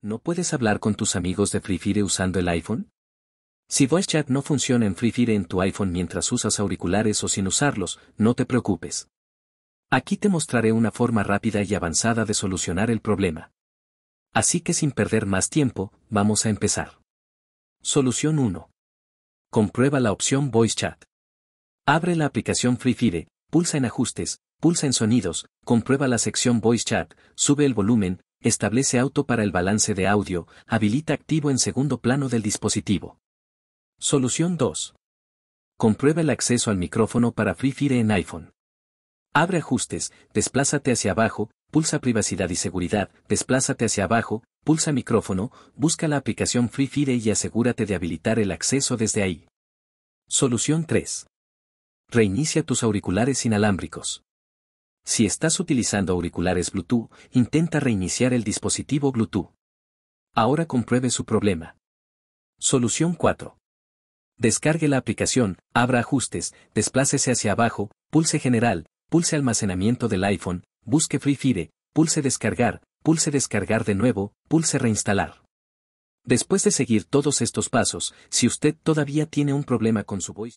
¿No puedes hablar con tus amigos de Free Fire usando el iPhone? Si Voice Chat no funciona en Free Fire en tu iPhone mientras usas auriculares o sin usarlos, no te preocupes. Aquí te mostraré una forma rápida y avanzada de solucionar el problema. Así que sin perder más tiempo, vamos a empezar. Solución 1. Comprueba la opción Voice Chat. Abre la aplicación Free Fire, pulsa en Ajustes, pulsa en Sonidos, comprueba la sección Voice Chat, sube el volumen, Establece auto para el balance de audio, habilita activo en segundo plano del dispositivo. Solución 2. Comprueba el acceso al micrófono para Free Fire en iPhone. Abre ajustes, desplázate hacia abajo, pulsa privacidad y seguridad, desplázate hacia abajo, pulsa micrófono, busca la aplicación Free Fire y asegúrate de habilitar el acceso desde ahí. Solución 3. Reinicia tus auriculares inalámbricos. Si estás utilizando auriculares Bluetooth, intenta reiniciar el dispositivo Bluetooth. Ahora compruebe su problema. Solución 4. Descargue la aplicación, abra ajustes, desplácese hacia abajo, pulse general, pulse almacenamiento del iPhone, busque Free Fire, pulse descargar, pulse descargar de nuevo, pulse reinstalar. Después de seguir todos estos pasos, si usted todavía tiene un problema con su voice,